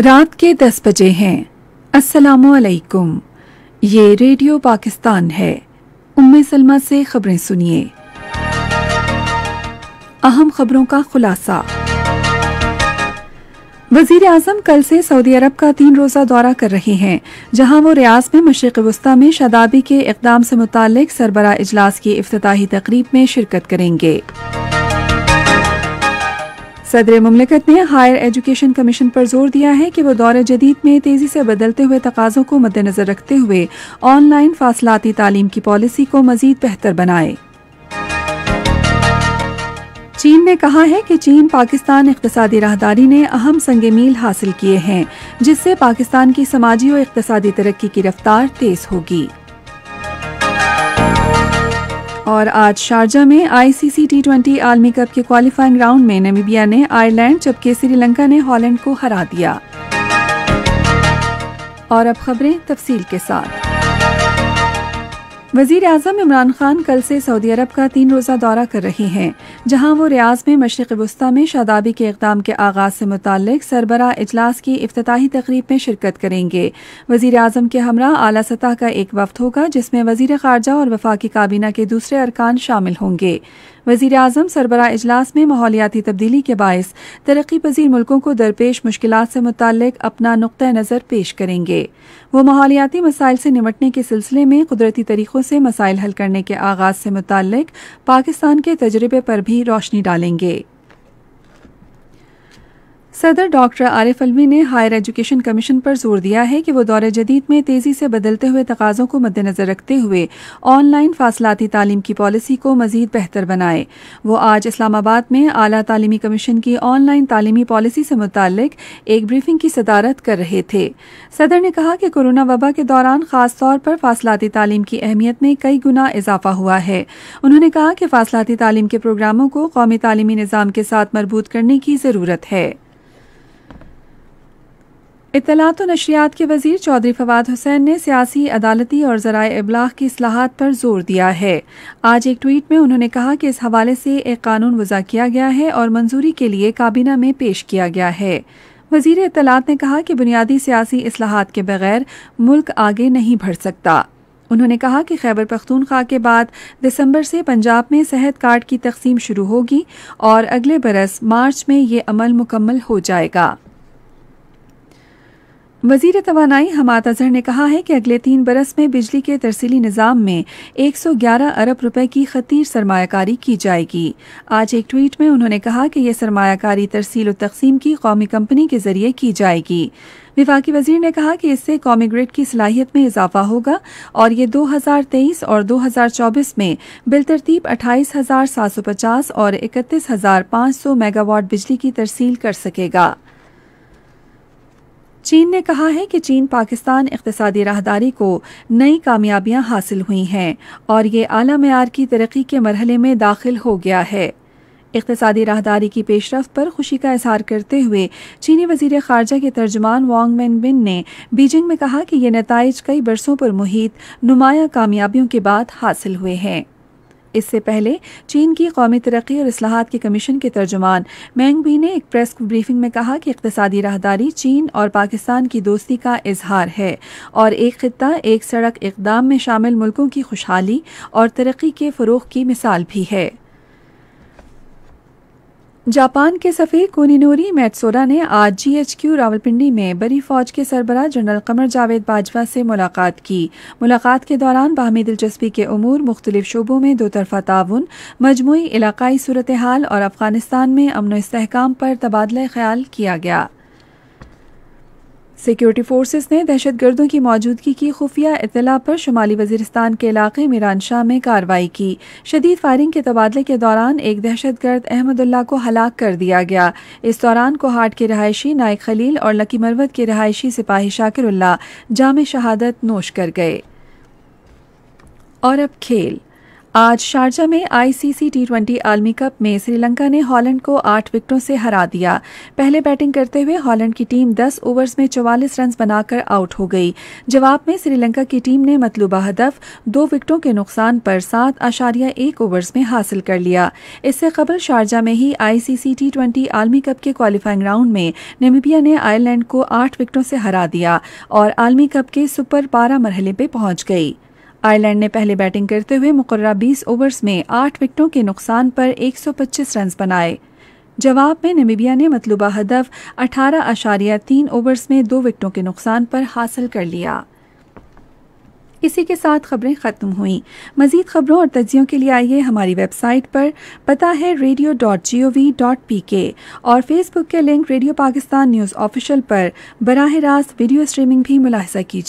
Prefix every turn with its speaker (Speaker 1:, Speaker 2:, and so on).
Speaker 1: रात के दस बजे हैं असलकुम ये रेडियो पाकिस्तान है उम्मे सलमा से खबरें सुनिए अहम खबरों का खुलासा वजीर आजम कल से सऊदी अरब का तीन रोज़ा दौरा कर रहे हैं जहां वो रियाज में मशरक वस्ती में शदाबी के इकदाम से मुतल सरबरा इजलास की अफ्ताही तकरीब में शिरकत करेंगे सदर ममलिकत ने हायर एजुकेशन कमीशन पर जोर दिया है कि वह दौरे जदीद में तेज़ी से बदलते हुए तकाजों को मद्देनजर रखते हुए ऑनलाइन फासलाती तालीम की पॉलिसी को मजीद बेहतर बनाए चीन ने कहा है कि चीन पाकिस्तान इकतसादी राहदारी ने अहम संग मील हासिल किए हैं जिससे पाकिस्तान की समाजी और इकतसादी तरक्की की रफ्तार तेज होगी और आज शारजा में आईसीसी टी ट्वेंटी आलमी कप के क्वालिफाइंग राउंड में नमीबिया ने आयरलैंड जबकि श्रीलंका ने हॉलैंड को हरा दिया और अब खबरें तफसील के साथ वजीर अजम इमरान खान कल से सऊदी अरब का तीन रोज़ा दौरा कर रहे हैं जहां वो रियाज में मशरक़ वस्ती में शादाबी के इकदाम के आगाज़ से मुतल सरबरा अजलास की अफ्ताही तकरीब में शिरकत करेंगे वजीर अजम के हमरा अली सतह का एक वफद होगा जिसमें वज़ी ख़ारजा और वफाकी काबीना के दूसरे अरकान शामिल होंगे वजीर अजम सरबरा इजलास में माहौलियाती तब्दीली के बायस तरक्की पजीर मुल्कों को दरपेश मुश्किल से मुतल अपना नुक़ नज़र पेश करेंगे वो माहौलियाती मसाइल से निमटने के सिलसिले में कुदरती तरीक़ों से मसाइल हल करने के आगाज से मुतल पाकिस्तान के तजर्बे पर भी रोशनी डालेंगे सदर डॉक्टर आरिफ अलवी ने हायर एजुकेशन कमीशन पर जोर दिया है कि वो दौर जदीद में तेज़ी से बदलते हुए तकाज़ों को मद्देनज़र रखते हुए ऑनलाइन फासलाती तालीम की पॉलिसी को मजीद बेहतर बनाए वो आज इस्लामाबाद में आला तालीमी कमीशन की ऑनलाइन तालीमी पॉलिसी से मुतक एक ब्रीफिंग की सदारत कर रहे थे सदर ने कहा कि कोरोना वबा के दौरान खासतौर पर फासलाती तालीम की अहमियत में कई गुना इजाफा हुआ है उन्होंने कहा कि फासलाती तालीम के प्रोग्रामों को कौमी तालीमी निज़ाम के साथ मरबूत करने की ज़रूरत है इतलात नशरियात नशियात के वजीर चौधरी फवाद हुसैन ने सियासी अदालती और जराये अबलाग की असलाहत पर जोर दिया है आज एक ट्वीट में उन्होंने कहा कि इस हवाले से एक कानून वजा किया गया है और मंजूरी के लिए काबीना में पेश किया गया है वजीर इतलात ने कहा कि बुनियादी सियासी असलाहत के बगैर मुल्क आगे नहीं बढ़ सकता उन्होंने कहा कि खैबर पख्तूनख्वा के बाद दिसंबर से पंजाब में सेहत कार्ड की तकसीम शुरू होगी और अगले बरस मार्च में ये अमल मुकम्मल हो जाएगा वजीर तोानाई हमाद अजहर ने कहा है कि अगले तीन बरस में बिजली के तरसीली निज़ाम में 111 अरब रुपए की खतीर सरमाकारी की जाएगी आज एक ट्वीट में उन्होंने कहा कि यह सरमाकारी तरसील तकसीम की कौमी कंपनी के जरिए की जाएगी विफाकी वजीर ने कहा कि इससे कौमी ग्रिड की सलाहियत में इजाफा होगा और ये 2023 और 2024 में बिलतरतीब अट्ठाईस हजार सात सौ पचास और इकतीस हजार पांच सौ मेगावाट बिजली की तरसील कर सकेगा चीन ने कहा है कि चीन पाकिस्तान इकतसादी राहदारी को नई कामयाबियां हासिल हुई हैं और ये आला मैार की तरक्की के मरहले में दाखिल हो गया है इकतसादी राहदारी की पेशरफ पर खुशी का इजहार करते हुए चीनी वजीर खारजा के तर्जमान वांग मैन बिन ने बीजिंग में कहा कि ये नतज कई बरसों पर मुहित नुमाया कामयाबियों के बाद हासिल हुए हैं इससे पहले चीन की कौमी तरक्की और असलाहत के कमीशन के तर्जुमान मैंग भी ने एक प्रेस ब्रीफिंग में कहा कि इकतदी राहदारी चीन और पाकिस्तान की दोस्ती का इजहार है और एक खत्ता एक सड़क इकदाम में शामिल मुल्कों की खुशहाली और तरक्की के फ़रोग की मिसाल भी है जापान के सफ़ीर कोनिनोरी मैटसोरा ने आज जीएचक्यू रावलपिंडी में बड़ी फौज के सरबराह जनरल कमर जावेद बाजवा से मुलाकात की मुलाकात के दौरान बाहमी दिलचस्पी के अमूर मुख्तलिफ शोबों में दो तरफा ताउन मजमू इलाकई सूरत हाल और अफगानिस्तान में अमन इसकाम पर तबादला ख्याल किया गया सिक्योरिटी फोर्सेस ने दहशत गर्दों की मौजूदगी की खुफिया इतला पर शुमाली वजीरस्तान के इलाके मीरान शाह में कार्रवाई की शदीद फायरिंग के तबादले के दौरान एक दहशत गर्द अहमदुल्ला को हलाक कर दिया गया इस दौरान कोहाट के रहायशी नायक खलील और लकी मरवत के रहायशी सिपाही शाकिरुल्ला जाम शहादत नोश कर गए और अब खेल आज शारजा में आईसीसी टी ट्वेंटी आलमी कप में श्रीलंका ने हॉलैंड को आठ विकेटों से हरा दिया पहले बैटिंग करते हुए हॉलैंड की टीम 10 ओवर्स में 44 रन बनाकर आउट हो गई जवाब में श्रीलंका की टीम ने मतलूबा हदफ दो विकेटों के नुकसान पर सात आशारिया एक ओवर्स में हासिल कर लिया इससे कबल शारजा में ही आईसीसी टी ट्वेंटी आलमी कप के क्वालिफाइंग राउंड में नेमिबिया ने आयरलैंड को आठ विकेटों से हरा दिया और आलमी कप के सुपर बारह मरहले पे पहुंच गई आयरलैंड ने पहले बैटिंग करते हुए मुकर्र 20 ओवर्स में आठ विकटों के नुकसान पर 125 रन बनाए जवाब में नमीबिया ने मतलूबा हदफ अठारह अशारिया तीन ओवर्स में दो विकटों के नुकसान पर हासिल कर लिया इसी के साथ खबरें ख़त्म हुई मजीद खबरों और तजियों के लिए आइए हमारी वेबसाइट पर पता है radio dot G O V dot P K और फेसबुक के link radio Pakistan news official पर बरह रास्त वीडियो स्ट्रीमिंग भी मुलाहजा कीजिए